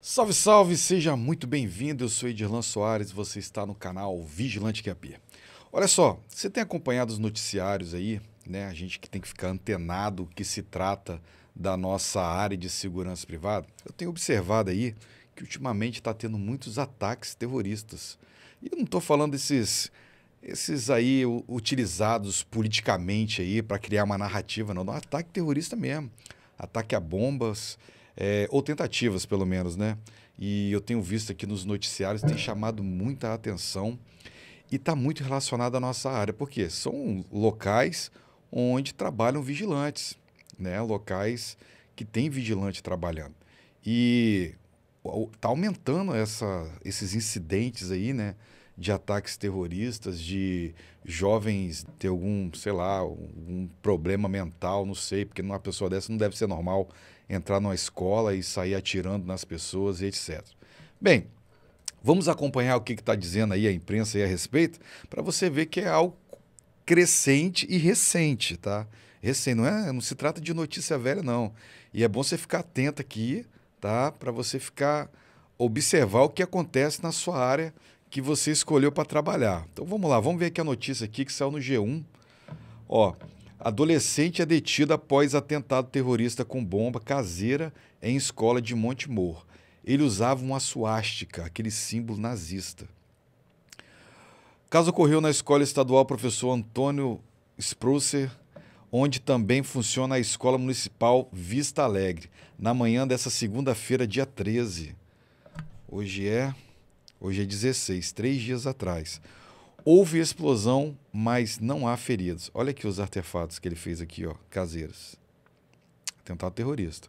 Salve, salve, seja muito bem-vindo. Eu sou Edirlan Soares, você está no canal Vigilante QAP. Olha só, você tem acompanhado os noticiários aí, né? A gente que tem que ficar antenado que se trata da nossa área de segurança privada. Eu tenho observado aí que ultimamente está tendo muitos ataques terroristas. E eu não estou falando desses esses aí utilizados politicamente aí para criar uma narrativa, não. É um ataque terrorista mesmo. Ataque a bombas, é, ou tentativas, pelo menos, né? E eu tenho visto aqui nos noticiários, tem chamado muita atenção e está muito relacionado à nossa área, porque são locais onde trabalham vigilantes, né? locais que tem vigilante trabalhando. E está aumentando essa, esses incidentes aí, né? de ataques terroristas, de jovens ter algum, sei lá, um problema mental, não sei, porque uma pessoa dessa não deve ser normal entrar numa escola e sair atirando nas pessoas e etc. Bem, vamos acompanhar o que está dizendo aí a imprensa aí a respeito, para você ver que é algo crescente e recente, tá? Recente, não é? Não se trata de notícia velha, não. E é bom você ficar atento aqui, tá? Para você ficar observar o que acontece na sua área que você escolheu para trabalhar. Então vamos lá, vamos ver aqui a notícia aqui que saiu no G1. Ó, adolescente é detida após atentado terrorista com bomba caseira em escola de Montemor. Ele usava uma suástica, aquele símbolo nazista. O caso ocorreu na escola estadual professor Antônio Sprusser, onde também funciona a escola municipal Vista Alegre, na manhã dessa segunda-feira, dia 13. Hoje é Hoje é 16, três dias atrás. Houve explosão, mas não há feridos. Olha aqui os artefatos que ele fez aqui, ó, caseiros. Atentado terrorista.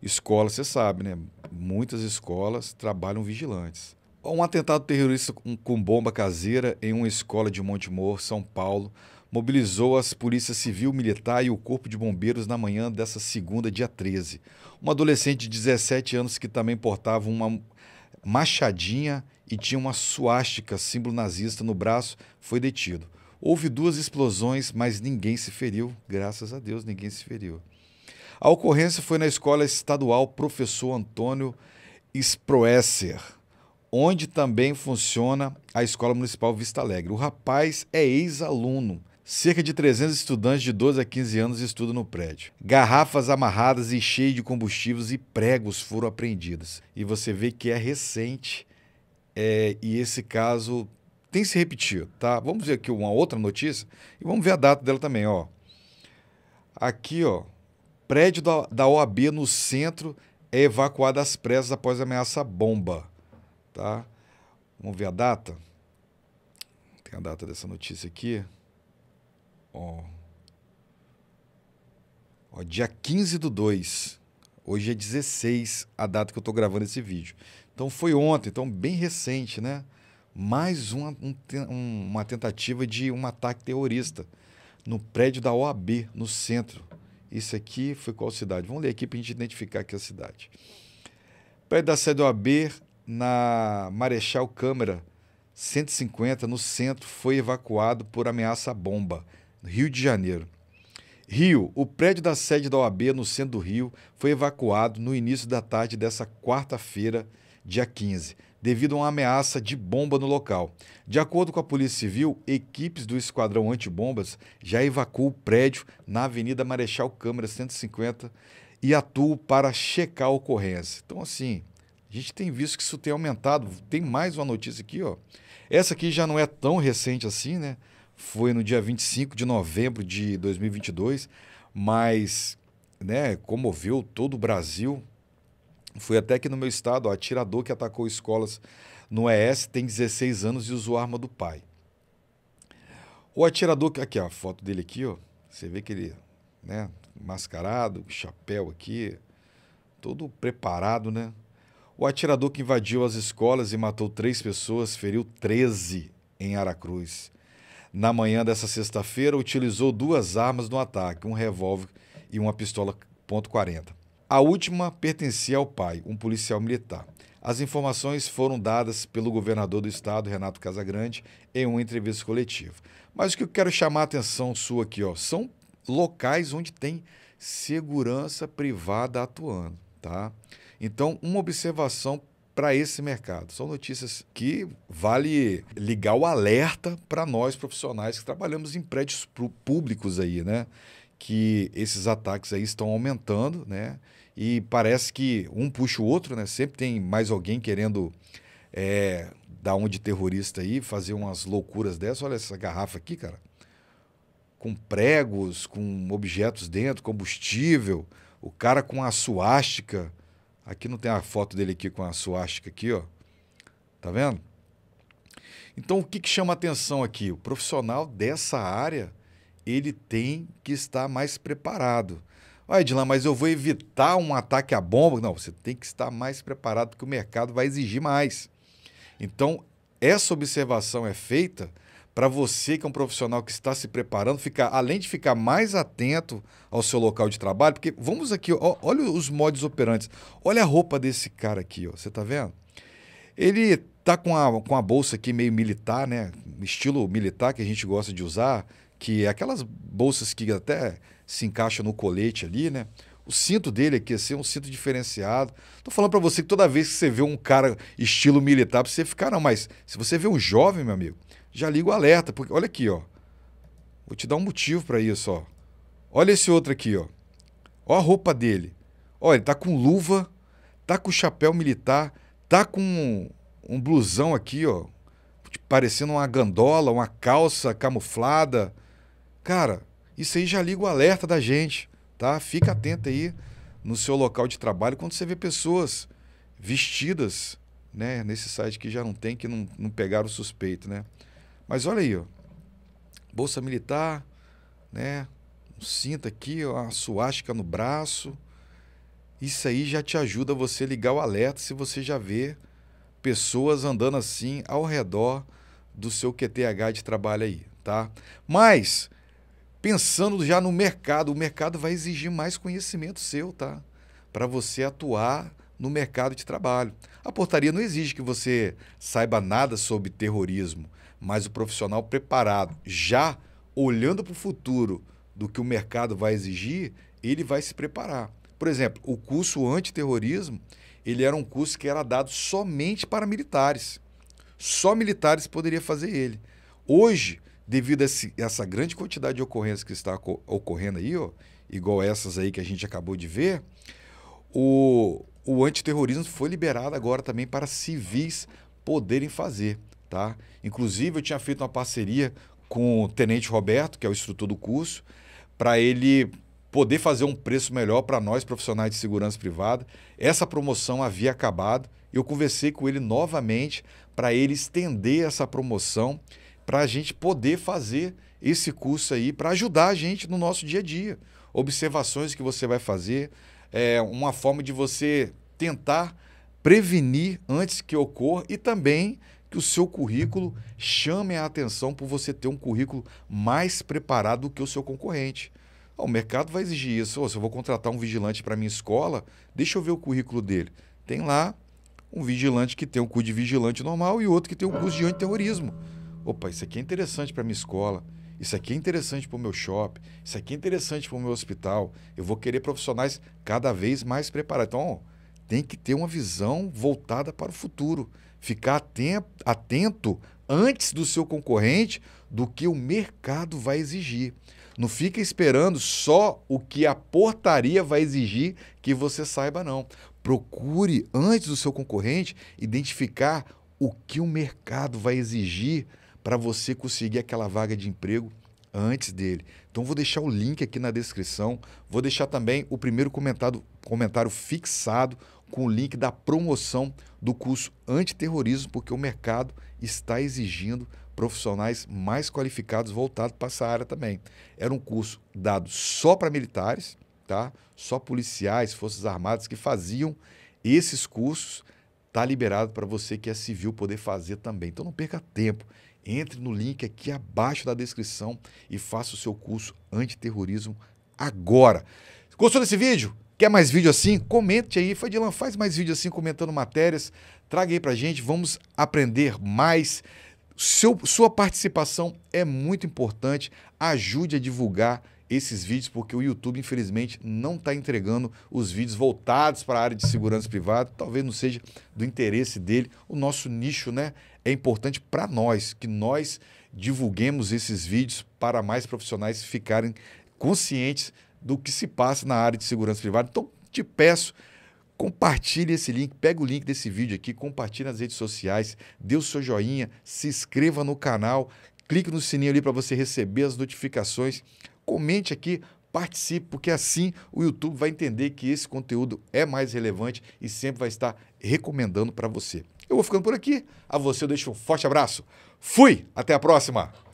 Escola, você sabe, né? Muitas escolas trabalham vigilantes. Um atentado terrorista com bomba caseira em uma escola de monte mor São Paulo, mobilizou as polícias civil, militar e o corpo de bombeiros na manhã dessa segunda, dia 13. Uma adolescente de 17 anos que também portava uma machadinha e tinha uma suástica, símbolo nazista, no braço, foi detido. Houve duas explosões, mas ninguém se feriu. Graças a Deus, ninguém se feriu. A ocorrência foi na escola estadual Professor Antônio Sproesser, onde também funciona a Escola Municipal Vista Alegre. O rapaz é ex-aluno Cerca de 300 estudantes de 12 a 15 anos estudam no prédio. Garrafas amarradas e cheias de combustíveis e pregos foram apreendidas. E você vê que é recente é, e esse caso tem se repetido, tá? Vamos ver aqui uma outra notícia e vamos ver a data dela também, ó. Aqui, ó, prédio da, da OAB no centro é evacuado às pressas após ameaça bomba, tá? Vamos ver a data. Tem a data dessa notícia aqui. Ó. Ó, dia 15 do 2. Hoje é 16, a data que eu estou gravando esse vídeo. Então foi ontem, então bem recente, né? Mais uma, um, uma tentativa de um ataque terrorista no prédio da OAB, no centro. Isso aqui foi qual cidade? Vamos ler aqui para a gente identificar aqui a cidade. Prédio da sede OAB, na Marechal Câmara 150, no centro, foi evacuado por ameaça à bomba. Rio de Janeiro. Rio, o prédio da sede da OAB no centro do Rio foi evacuado no início da tarde dessa quarta-feira, dia 15, devido a uma ameaça de bomba no local. De acordo com a Polícia Civil, equipes do Esquadrão Antibombas já evacuam o prédio na Avenida Marechal Câmara 150 e atuam para checar a ocorrência. Então, assim, a gente tem visto que isso tem aumentado. Tem mais uma notícia aqui, ó. Essa aqui já não é tão recente assim, né? foi no dia 25 de novembro de 2022, mas né, comoveu todo o Brasil. Foi até que no meu estado, o atirador que atacou escolas no ES tem 16 anos e usou arma do pai. O atirador, aqui ó, a foto dele aqui, ó, você vê que ele, né, mascarado, chapéu aqui, todo preparado, né? O atirador que invadiu as escolas e matou três pessoas feriu 13 em Aracruz na manhã dessa sexta-feira, utilizou duas armas no ataque, um revólver e uma pistola .40. A última pertencia ao pai, um policial militar. As informações foram dadas pelo governador do estado, Renato Casagrande, em uma entrevista coletiva. Mas o que eu quero chamar a atenção sua aqui, ó, são locais onde tem segurança privada atuando, tá? Então, uma observação para esse mercado. São notícias que vale ligar o alerta para nós profissionais que trabalhamos em prédios públicos aí, né? Que esses ataques aí estão aumentando, né? E parece que um puxa o outro, né? Sempre tem mais alguém querendo é, dar um de terrorista aí, fazer umas loucuras dessas. Olha essa garrafa aqui, cara. Com pregos, com objetos dentro, combustível, o cara com a suástica Aqui não tem a foto dele aqui com a suástica aqui, ó. Tá vendo? Então, o que, que chama atenção aqui? O profissional dessa área, ele tem que estar mais preparado. Olha, Edlan, mas eu vou evitar um ataque à bomba. Não, você tem que estar mais preparado, porque o mercado vai exigir mais. Então, essa observação é feita para você que é um profissional que está se preparando, ficar, além de ficar mais atento ao seu local de trabalho, porque vamos aqui, ó, olha os modos operantes. Olha a roupa desse cara aqui, ó, você tá vendo? Ele tá com a, com a bolsa aqui meio militar, né? Estilo militar que a gente gosta de usar, que é aquelas bolsas que até se encaixam no colete ali, né? O cinto dele aqui assim, é um cinto diferenciado. Tô falando para você que toda vez que você vê um cara estilo militar, você ficar não, mas se você vê um jovem, meu amigo, já liga o alerta, porque olha aqui, ó. Vou te dar um motivo para isso, ó. Olha esse outro aqui, ó. Ó a roupa dele. Ó, ele tá com luva, tá com chapéu militar, tá com um, um blusão aqui, ó, parecendo uma gandola, uma calça camuflada. Cara, isso aí já liga o alerta da gente, tá? Fica atento aí no seu local de trabalho quando você vê pessoas vestidas, né, nesse site que já não tem, que não, não pegaram o suspeito, né? Mas olha aí, ó. Bolsa militar, né? Um cinto aqui, ó, uma suástica no braço. Isso aí já te ajuda você ligar o alerta se você já vê pessoas andando assim ao redor do seu QTH de trabalho aí, tá? Mas pensando já no mercado, o mercado vai exigir mais conhecimento seu, tá? Para você atuar no mercado de trabalho. A portaria não exige que você saiba nada sobre terrorismo, mas o profissional preparado, já olhando para o futuro do que o mercado vai exigir, ele vai se preparar. Por exemplo, o curso antiterrorismo, ele era um curso que era dado somente para militares. Só militares poderiam fazer ele. Hoje, devido a esse, essa grande quantidade de ocorrências que está ocorrendo aí, ó, igual essas aí que a gente acabou de ver, o, o antiterrorismo foi liberado agora também para civis poderem fazer. Tá? Inclusive, eu tinha feito uma parceria com o Tenente Roberto, que é o instrutor do curso, para ele poder fazer um preço melhor para nós, profissionais de segurança privada. Essa promoção havia acabado. e Eu conversei com ele novamente para ele estender essa promoção para a gente poder fazer esse curso aí para ajudar a gente no nosso dia a dia. Observações que você vai fazer, é uma forma de você tentar prevenir antes que ocorra e também que o seu currículo chame a atenção por você ter um currículo mais preparado que o seu concorrente. o mercado vai exigir isso. Oh, se eu vou contratar um vigilante para minha escola, deixa eu ver o currículo dele. Tem lá um vigilante que tem um curso de vigilante normal e outro que tem um curso de antiterrorismo. Opa, isso aqui é interessante para minha escola, isso aqui é interessante para o meu shopping, isso aqui é interessante para o meu hospital. Eu vou querer profissionais cada vez mais preparados. Então, tem que ter uma visão voltada para o futuro ficar atento, atento antes do seu concorrente do que o mercado vai exigir. Não fica esperando só o que a portaria vai exigir que você saiba, não. Procure, antes do seu concorrente, identificar o que o mercado vai exigir para você conseguir aquela vaga de emprego antes dele. Então vou deixar o link aqui na descrição, vou deixar também o primeiro comentário, comentário fixado com o link da promoção do curso Antiterrorismo, porque o mercado está exigindo profissionais mais qualificados voltados para essa área também. Era um curso dado só para militares, tá? Só policiais, forças armadas que faziam esses cursos. Tá liberado para você que é civil poder fazer também. Então não perca tempo. Entre no link aqui abaixo da descrição e faça o seu curso antiterrorismo agora. Gostou desse vídeo? Quer mais vídeo assim? Comente aí. Foi Dilan, faz mais vídeo assim comentando matérias. Traga aí pra gente, vamos aprender mais. Seu, sua participação é muito importante. Ajude a divulgar esses vídeos, porque o YouTube, infelizmente, não está entregando os vídeos voltados para a área de segurança privada. Talvez não seja do interesse dele. O nosso nicho né, é importante para nós, que nós divulguemos esses vídeos para mais profissionais ficarem conscientes do que se passa na área de segurança privada. Então, te peço, compartilhe esse link, pega o link desse vídeo aqui, compartilhe nas redes sociais, dê o seu joinha, se inscreva no canal, clique no sininho ali para você receber as notificações, comente aqui, participe, porque assim o YouTube vai entender que esse conteúdo é mais relevante e sempre vai estar recomendando para você. Eu vou ficando por aqui. A você eu deixo um forte abraço. Fui, até a próxima.